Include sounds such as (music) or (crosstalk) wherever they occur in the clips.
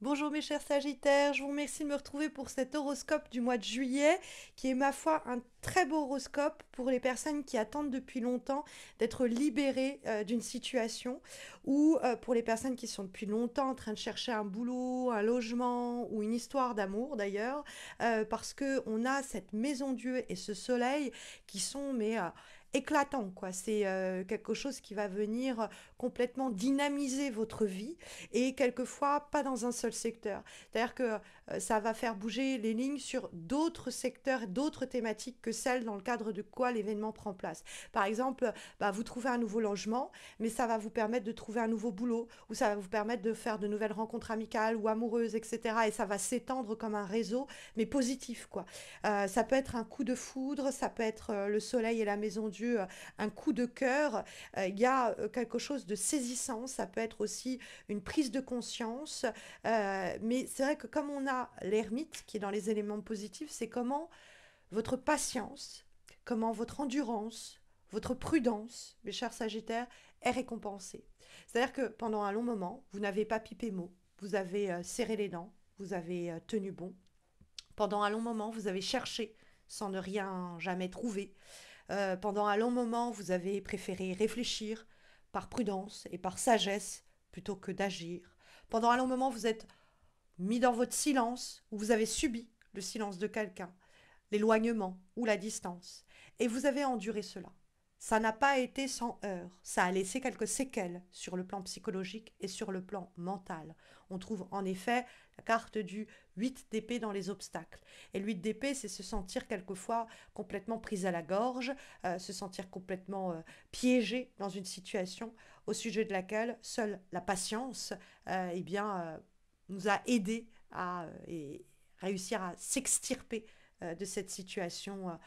Bonjour mes chers Sagittaires, je vous remercie de me retrouver pour cet horoscope du mois de juillet qui est ma foi un très beau horoscope pour les personnes qui attendent depuis longtemps d'être libérées euh, d'une situation ou euh, pour les personnes qui sont depuis longtemps en train de chercher un boulot, un logement ou une histoire d'amour d'ailleurs euh, parce que on a cette maison Dieu et ce soleil qui sont mais éclatant, quoi. C'est euh, quelque chose qui va venir euh, complètement dynamiser votre vie et quelquefois pas dans un seul secteur. C'est-à-dire que euh, ça va faire bouger les lignes sur d'autres secteurs, d'autres thématiques que celles dans le cadre de quoi l'événement prend place. Par exemple, bah, vous trouvez un nouveau logement, mais ça va vous permettre de trouver un nouveau boulot ou ça va vous permettre de faire de nouvelles rencontres amicales ou amoureuses, etc. Et ça va s'étendre comme un réseau, mais positif, quoi. ça peut être un coup de foudre, ça peut être le soleil et la maison du euh, un coup de cœur, euh, il y a euh, quelque chose de saisissant, ça peut être aussi une prise de conscience, mais c'est vrai que comme on a l'ermite qui est dans les éléments positifs, c'est comment votre patience, comment votre endurance, votre prudence, mes chers Sagittaires, est récompensée. C'est-à-dire que pendant un long moment, vous n'avez pas pipé mot, vous avez serré les dents, vous avez tenu bon. Pendant un long moment, vous avez cherché sans ne rien jamais trouver. Euh, pendant un long moment, vous avez préféré réfléchir par prudence et par sagesse plutôt que d'agir. Pendant un long moment, vous êtes mis dans votre silence ou vous avez subi le silence de quelqu'un, l'éloignement ou la distance. Et vous avez enduré cela. Ça n'a pas été sans heurts, ça a laissé quelques séquelles sur le plan psychologique et sur le plan mental. On trouve en effet la carte du 8 d'épée dans les obstacles. Et le 8 d'épée, c'est se sentir quelquefois complètement prise à la gorge, euh, se sentir complètement euh, piégé dans une situation au sujet de laquelle seule la patience euh, eh bien, nous a aidés à réussir à s'extirper de cette situation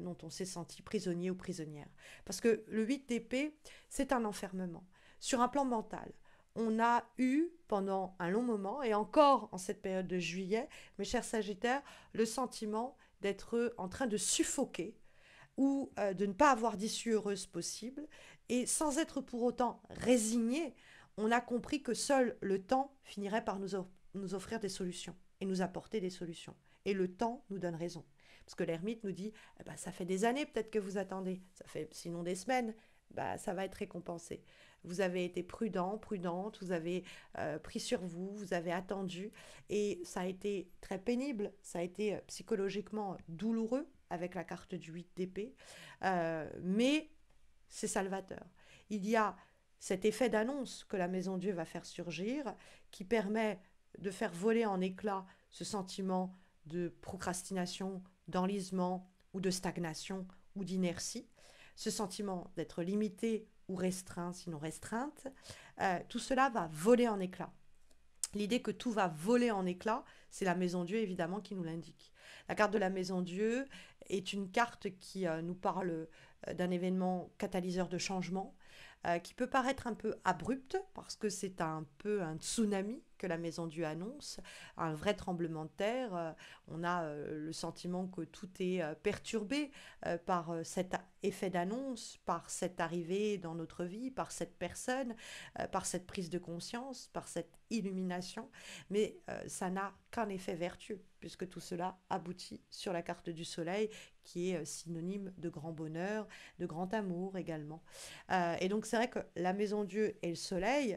dont on s'est senti prisonnier ou prisonnière. Parce que le 8 d'épée, c'est un enfermement sur un plan mental on a eu pendant un long moment, et encore en cette période de juillet, mes chers Sagittaires, le sentiment d'être en train de suffoquer ou euh, de ne pas avoir d'issue heureuse possible. Et sans être pour autant résigné, on a compris que seul le temps finirait par nous, offrir des solutions et nous apporter des solutions. Et le temps nous donne raison. Parce que l'ermite nous dit, eh ben, ça fait des années peut-être que vous attendez, ça fait sinon des semaines, bah, ça va être récompensé vous avez été prudent, prudente, vous avez euh, pris sur vous, vous avez attendu. Et ça a été très pénible, ça a été euh, psychologiquement douloureux avec la carte du 8 d'épée, euh, mais c'est salvateur. Il y a cet effet d'annonce que la Maison Dieu va faire surgir, qui permet de faire voler en éclats ce sentiment de procrastination, d'enlisement ou de stagnation ou d'inertie, ce sentiment d'être limité ou restreint, sinon restreinte, euh, tout cela va voler en éclats. L'idée que tout va voler en éclats, c'est la Maison Dieu évidemment qui nous l'indique. La carte de la Maison Dieu est une carte qui euh, nous parle euh, d'un événement catalyseur de changement, qui peut paraître un peu abrupte parce que c'est un peu un tsunami que la Maison Dieu annonce, un vrai tremblement de terre. Euh, on a euh, le sentiment que tout est euh, perturbé par cet effet d'annonce, par cette arrivée dans notre vie, par cette personne, par cette prise de conscience, par cette illumination. Mais ça n'a qu'un effet vertueux, puisque tout cela aboutit sur la carte du soleil, qui est synonyme de grand bonheur, de grand amour également. et donc c'est vrai que la Maison Dieu et le soleil,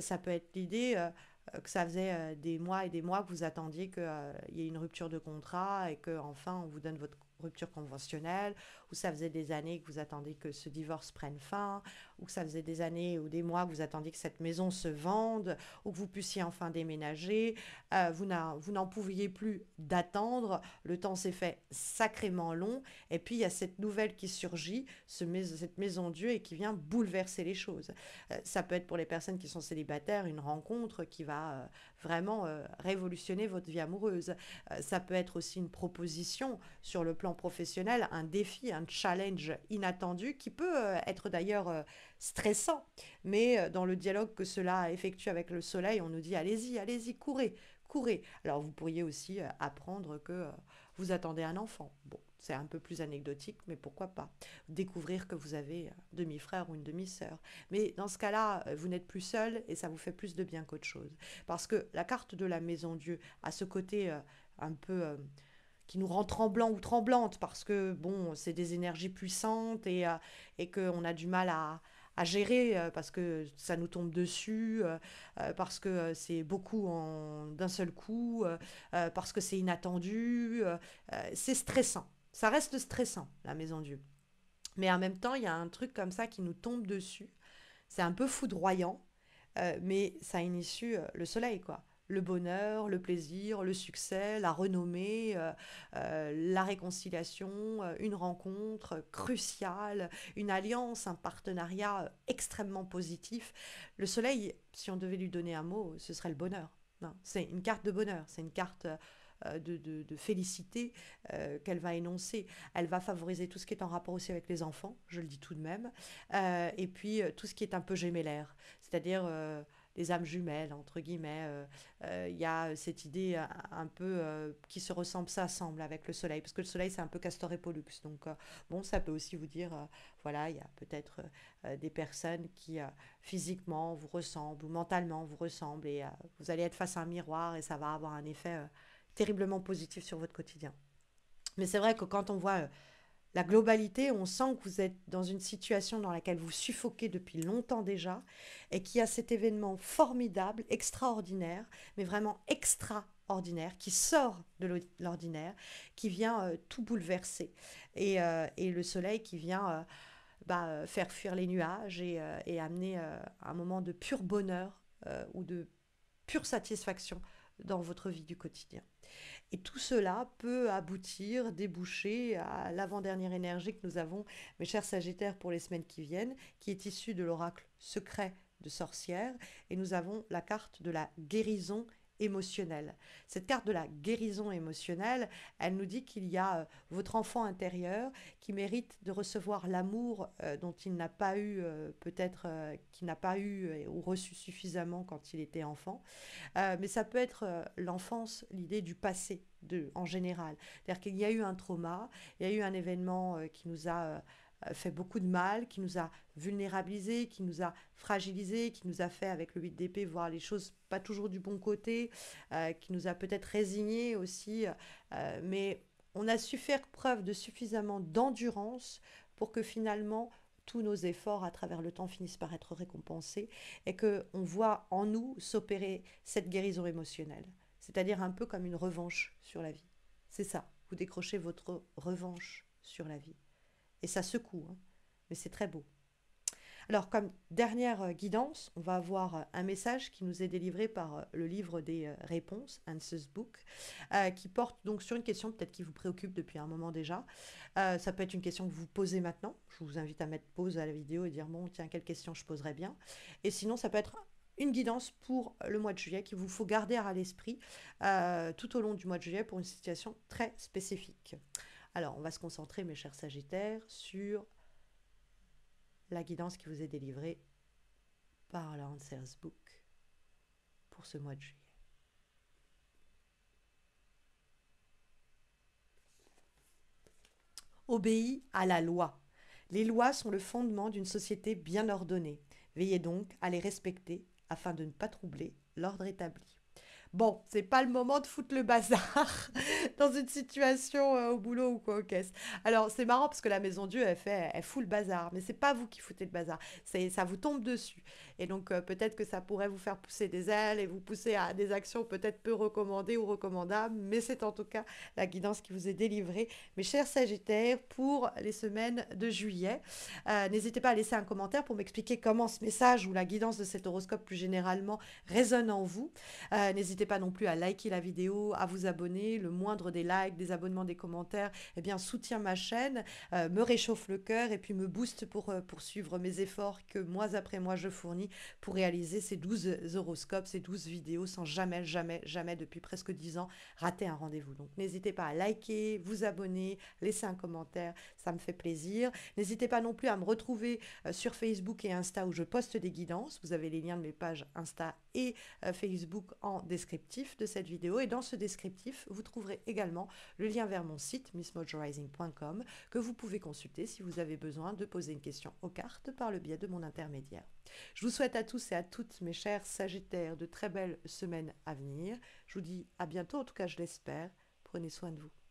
ça peut être l'idée... Euh, que ça faisait euh, des mois et des mois que vous attendiez qu'il y ait une rupture de contrat et que enfin on vous donne votre rupture conventionnelle, où ça faisait des années que vous attendiez que ce divorce prenne fin, ou que ça faisait des années ou des mois que vous attendiez que cette maison se vende, ou que vous puissiez enfin déménager. Euh, vous n'en pouviez plus d'attendre. Le temps s'est fait sacrément long. Et puis, il y a cette nouvelle qui surgit, ce cette maison Dieu, et qui vient bouleverser les choses. Euh, ça peut être pour les personnes qui sont célibataires une rencontre qui va euh, vraiment révolutionner votre vie amoureuse. ça peut être aussi une proposition sur le plan professionnel un défi, un challenge inattendu qui peut euh, être d'ailleurs euh, stressant. Mais euh, dans le dialogue que cela effectue avec le soleil, on nous dit allez-y, allez-y, courez, courez. Alors vous pourriez aussi apprendre que vous attendez un enfant. Bon, c'est un peu plus anecdotique, mais pourquoi pas Découvrir que vous avez un demi-frère ou une demi-sœur. Mais dans ce cas-là, vous n'êtes plus seul et ça vous fait plus de bien qu'autre chose. Parce que la carte de la Maison Dieu a ce côté un peu qui nous rend tremblants ou tremblantes parce que, bon, c'est des énergies puissantes et, euh, qu'on a du mal à, gérer euh, parce que ça nous tombe dessus, euh, parce que c'est beaucoup d'un seul coup, parce que c'est inattendu. c'est stressant. Ça reste stressant, la maison Dieu. Mais en même temps, il y a un truc comme ça qui nous tombe dessus. C'est un peu foudroyant, mais ça a une issue, le soleil, quoi le bonheur, le plaisir, le succès, la renommée, euh, euh, la réconciliation, euh, une rencontre cruciale, une alliance, un partenariat extrêmement positif. Le soleil, si on devait lui donner un mot, ce serait le bonheur. Hein. C'est une carte de bonheur, c'est une carte... De, de, félicité qu'elle va énoncer. Elle va favoriser tout ce qui est en rapport aussi avec les enfants, je le dis tout de même, et puis tout ce qui est un peu gémellaire, c'est-à-dire les âmes jumelles, entre guillemets. Euh, euh, il y a euh, cette idée un peu qui se ressemble, ça semble avec le soleil, parce que le soleil, c'est un peu Castor et Pollux. Donc, bon, ça peut aussi vous dire, voilà, il y a peut-être des personnes qui physiquement vous ressemblent ou mentalement vous ressemblent et vous allez être face à un miroir et ça va avoir un effet terriblement positif sur votre quotidien. Mais c'est vrai que quand on voit la globalité, on sent que vous êtes dans une situation dans laquelle vous suffoquez depuis longtemps déjà et qu'il y a cet événement formidable, extraordinaire, mais vraiment extraordinaire, qui sort de l'ordinaire, qui vient euh, tout bouleverser. Euh, et, le soleil qui vient euh, bah, faire fuir les nuages et amener un moment de pur bonheur ou de pure satisfaction dans votre vie du quotidien. Et tout cela peut aboutir, déboucher à l'avant-dernière énergie que nous avons, mes chers Sagittaires, pour les semaines qui viennent, qui est issue de l'oracle secret de sorcière. Et nous avons la carte de la guérison émotionnelle. Cette carte de la guérison émotionnelle, elle nous dit qu'il y a euh, votre enfant intérieur qui mérite de recevoir l'amour euh, dont il n'a pas eu euh, peut-être qu'il n'a pas eu ou reçu suffisamment quand il était enfant. mais ça peut être l'enfance, l'idée du passé de, en général. C'est-à-dire qu'il y a eu un trauma, il y a eu un événement qui nous a euh, fait beaucoup de mal, qui nous a vulnérabilisés, qui nous a fragilisés, qui nous a fait avec le 8 d'épée voir les choses pas toujours du bon côté, euh, qui nous a peut-être résignés aussi. Euh, mais on a su faire preuve de suffisamment d'endurance pour que finalement tous nos efforts à travers le temps finissent par être récompensés et que on voit en nous s'opérer cette guérison émotionnelle, c'est-à-dire un peu comme une revanche sur la vie. C'est ça, vous décrochez votre revanche sur la vie et ça secoue, hein. mais c'est très beau. Alors, comme dernière euh, guidance, on va avoir euh, un message qui nous est délivré par euh, le livre des réponses, Answers Book, qui porte donc sur une question peut-être qui vous préoccupe depuis un moment déjà. ça peut être une question que vous posez maintenant. Je vous invite à mettre pause à la vidéo et dire bon, tiens, quelle question je poserais bien. Et sinon, ça peut être une guidance pour le mois de juillet qu'il vous faut garder à l'esprit tout au long du mois de juillet pour une situation très spécifique. Alors, on va se concentrer, mes chers Sagittaires, sur la guidance qui vous est délivrée par la Book pour ce mois de juillet. Obéis à la loi. Les lois sont le fondement d'une société bien ordonnée. Veillez donc à les respecter afin de ne pas troubler l'ordre établi. Bon, c'est pas le moment de foutre le bazar (laughs) dans une situation euh, au boulot ou quoi au Alors, c'est marrant parce que la maison Dieu, elle fait, elle fout le bazar, mais c'est pas vous qui foutez le bazar, c'est ça vous tombe dessus. Et donc, euh, peut-être que ça pourrait vous faire pousser des ailes et vous pousser à des actions peut-être peu recommandées ou recommandables, mais c'est en tout cas la guidance qui vous est délivrée, mes chers Sagittaires, pour les semaines de juillet. Euh, n'hésitez pas à laisser un commentaire pour m'expliquer comment ce message ou la guidance de cet horoscope plus généralement résonne en vous. N'hésitez pas non plus à liker la vidéo, à vous abonner. Le moindre des likes, des abonnements, des commentaires, eh bien, soutient ma chaîne, euh, me réchauffe le cœur et puis me booste pour euh, poursuivre mes efforts que mois après mois je fournis pour réaliser ces 12 horoscopes, ces 12 vidéos sans jamais, jamais, jamais depuis presque 10 ans rater un rendez-vous. Donc n'hésitez pas à liker, vous abonner, laisser un commentaire, ça me fait plaisir. N'hésitez pas non plus à me retrouver euh, sur Facebook et Insta où je poste des guidances. Vous avez les liens de mes pages Insta et Facebook en description de cette vidéo et dans ce descriptif, vous trouverez également le lien vers mon site missmoisturizing.com que vous pouvez consulter si vous avez besoin de poser une question aux cartes par le biais de mon intermédiaire. Je vous souhaite à tous et à toutes mes chers Sagittaires de très belles semaines à venir. Je vous dis à bientôt, en tout cas je l'espère. Prenez soin de vous.